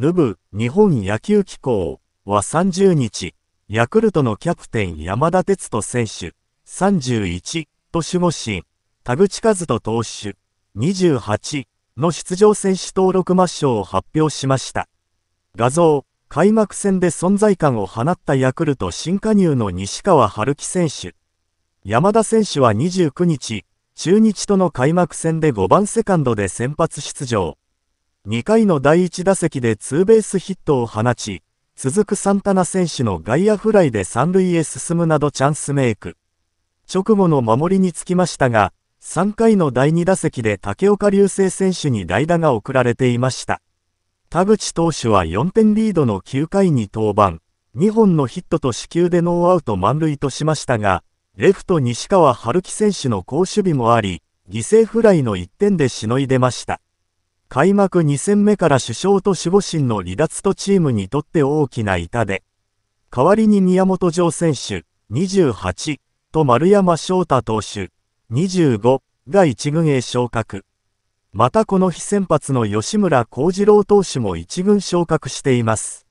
ヌブ日本野球機構は30日、ヤクルトのキャプテン山田哲人選手、31と守護神、田口和人投手、28の出場選手登録抹消を発表しました。画像、開幕戦で存在感を放ったヤクルト新加入の西川春樹選手。山田選手は29日、中日との開幕戦で5番セカンドで先発出場。2回の第1打席でツーベースヒットを放ち、続くサンタナ選手の外野フライで三塁へ進むなどチャンスメイク。直後の守りにつきましたが、3回の第2打席で竹岡隆成選手に代打が送られていました。田口投手は4点リードの9回に登板、2本のヒットと死球でノーアウト満塁としましたが、レフト西川春樹選手の好守備もあり、犠牲フライの1点でしのいでました。開幕2戦目から首相と守護神の離脱とチームにとって大きな痛で、代わりに宮本城選手、28と丸山翔太投手、25が1軍へ昇格。またこの日先発の吉村幸次郎投手も1軍昇格しています。